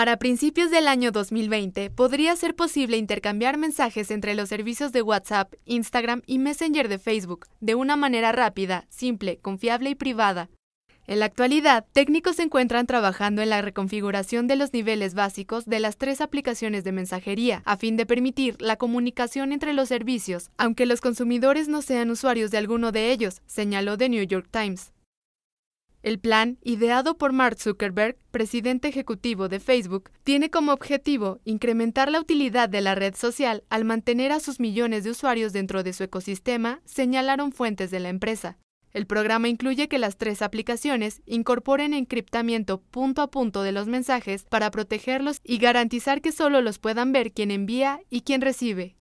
Para principios del año 2020, podría ser posible intercambiar mensajes entre los servicios de WhatsApp, Instagram y Messenger de Facebook de una manera rápida, simple, confiable y privada. En la actualidad, técnicos se encuentran trabajando en la reconfiguración de los niveles básicos de las tres aplicaciones de mensajería, a fin de permitir la comunicación entre los servicios, aunque los consumidores no sean usuarios de alguno de ellos, señaló The New York Times. El plan, ideado por Mark Zuckerberg, presidente ejecutivo de Facebook, tiene como objetivo incrementar la utilidad de la red social al mantener a sus millones de usuarios dentro de su ecosistema, señalaron fuentes de la empresa. El programa incluye que las tres aplicaciones incorporen encriptamiento punto a punto de los mensajes para protegerlos y garantizar que solo los puedan ver quien envía y quien recibe.